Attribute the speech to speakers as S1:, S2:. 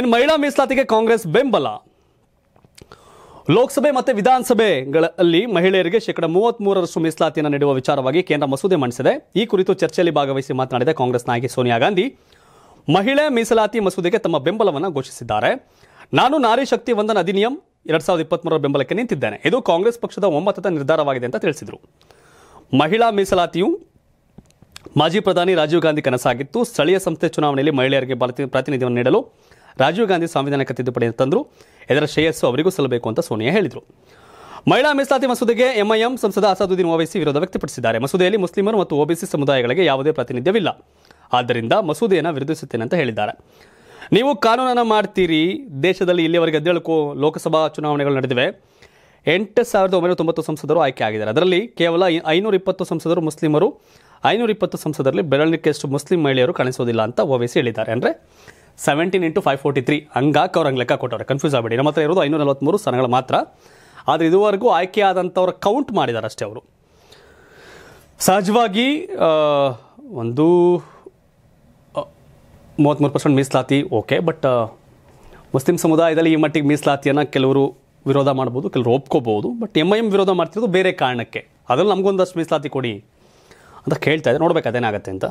S1: ಇನ್ನು ಮಹಿಳಾ ಮೀಸಲಾತಿಗೆ ಕಾಂಗ್ರೆಸ್ ಬೆಂಬಲ ಲೋಕಸಭೆ ಮತ್ತು ವಿಧಾನಸಭೆಗಳಲ್ಲಿ ಮಹಿಳೆಯರಿಗೆ ಶೇಕಡ ಮೂವತ್ತ್ ಮೂರರಷ್ಟು ಮೀಸಲಾತಿಯನ್ನು ನೀಡುವ ವಿಚಾರವಾಗಿ ಕೇಂದ್ರ ಮಸೂದೆ ಮಂಡಿಸಿದೆ ಈ ಕುರಿತು ಚರ್ಚೆಯಲ್ಲಿ ಭಾಗವಹಿಸಿ ಮಾತನಾಡಿದ ಕಾಂಗ್ರೆಸ್ ನಾಯಕಿ ಸೋನಿಯಾ ಗಾಂಧಿ ಮಹಿಳೆ ಮೀಸಲಾತಿ ಮಸೂದೆಗೆ ತಮ್ಮ ಬೆಂಬಲವನ್ನು ಘೋಷಿಸಿದ್ದಾರೆ ನಾನು ನಾರಿ ಶಕ್ತಿ ವಂದನ ಅಧಿನಿಯಂ ಎರಡ್ ಸಾವಿರದ ಇಪ್ಪತ್ತ್ಮೂರರ ಬೆಂಬಲಕ್ಕೆ ನಿಂತಿದ್ದೇನೆ ಇದು ಕಾಂಗ್ರೆಸ್ ಪಕ್ಷದ ಒಮ್ಮತದ ನಿರ್ಧಾರವಾಗಿದೆ ಅಂತ ತಿಳಿಸಿದರು ಮಹಿಳಾ ಮೀಸಲಾತಿಯು ಮಾಜಿ ಪ್ರಧಾನಿ ರಾಜೀವ್ ಗಾಂಧಿ ಕನಸಾಗಿತ್ತು ಸ್ಥಳೀಯ ಸಂಸ್ಥೆ ಚುನಾವಣೆಯಲ್ಲಿ ಮಹಿಳೆಯರಿಗೆ ಪ್ರಾತಿನಿಧ್ಯವನ್ನು ನೀಡಲು ರಾಜೀವ್ ಗಾಂಧಿ ಸಾಂವಿಧಾನಿಕ ತಿದ್ದುಪಡಿಯನ್ನು ತಂದರು ಇದರ ಶ್ರೇಯಸ್ಸು ಅವರಿಗೂ ಸಲ್ಲಬೇಕು ಅಂತ ಸೋನಿಯಾ ಹೇಳಿದರು ಮಹಿಳಾ ಮೀಸಲಾತಿ ಮಸೂದೆಗೆ ಎಂಐಎಂ ಸಂಸದ ಅಸಾದುದ್ದೀನ್ ಓವೈಸಿ ವಿರೋಧ ವ್ಯಕ್ತಪಡಿಸಿದ್ದಾರೆ ಮಸೂದೆಯಲ್ಲಿ ಮುಸ್ಲಿಮರು ಮತ್ತು ಓಬಿಸಿ ಸಮುದಾಯಗಳಿಗೆ ಯಾವುದೇ ಪ್ರಾತಿನಿಧ್ಯವಿಲ್ಲ ಆದ್ದರಿಂದ ಮಸೂದೆಯನ್ನು ವಿರೋಧಿಸುತ್ತೇನೆ ಅಂತ ಹೇಳಿದ್ದಾರೆ ನೀವು ಕಾನೂನನ್ನು ಮಾಡ್ತೀರಿ ದೇಶದಲ್ಲಿ ಇಲ್ಲಿಯವರೆಗೆ ಹದಿನೇಳು ಲೋಕಸಭಾ ಚುನಾವಣೆಗಳು ನಡೆದಿವೆ ಎಂಟು ಸಾವಿರದ ಒಂಬೈನೂರ ತೊಂಬತ್ತು ಸಂಸದರು ಆಯ್ಕೆ ಆಗಿದ್ದಾರೆ ಅದರಲ್ಲಿ ಕೇವಲ ಐನೂರ ಇಪ್ಪತ್ತು ಸಂಸದರು ಮುಸ್ಲಿಮರು ಐನೂರ ಇಪ್ಪತ್ತು ಸಂಸದರಲ್ಲಿ ಬೆರಳಿಕೆಯಷ್ಟು ಮುಸ್ಲಿಂ ಮಹಿಳೆಯರು ಕಾಣಿಸೋದಿಲ್ಲ ಅಂತ ಓವೈಸಿ ಹೇಳಿದ್ದಾರೆ ಅಂದರೆ seventeen into five forty three ಅವ್ರು ಅವ್ರಂಗೆ ಲೆಕ್ಕ ಕೊಟ್ಟವ್ರೆ ಕನ್ಫ್ಯೂಸ್ ಆಗಬೇಡಿ ನಮ್ಮ ಹತ್ರ ಇರೋದು ಐನೂರ ನಲ್ವತ್ತ್ಮೂರು ಸ್ಥಾನಗಳು ಮಾತ್ರ ಆದರೆ ಇದುವರೆಗೂ ಆಯ್ಕೆ ಆದಂಥವ್ರ ಕೌಂಟ್ ಮಾಡಿದ್ದಾರೆ ಅಷ್ಟೇ ಅವರು ಸಹಜವಾಗಿ ಒಂದು ಮೂವತ್ತ್ಮೂರು ಪರ್ಸೆಂಟ್ ಮೀಸಲಾತಿ ಓಕೆ ಬಟ್ ಮುಸ್ಲಿಂ ಸಮುದಾಯದಲ್ಲಿ ಈ ಮಟ್ಟಿಗೆ ಮೀಸಲಾತಿಯನ್ನು ಕೆಲವರು ವಿರೋಧ ಮಾಡ್ಬೋದು ಕೆಲವರು ಒಪ್ಕೋಬೋದು ಬಟ್ ಎಮ್ ಐ ಎಮ್ ವಿರೋಧ ಮಾಡ್ತಿರೋದು ಬೇರೆ ಕಾರಣಕ್ಕೆ ಅದರಲ್ಲಿ ನಮಗೊಂದಷ್ಟು ಮೀಸಲಾತಿ ಕೊಡಿ ಅಂತ ಕೇಳ್ತಾ ಇದೆ ನೋಡ್ಬೇಕು ಅದೇನಾಗುತ್ತೆ ಅಂತ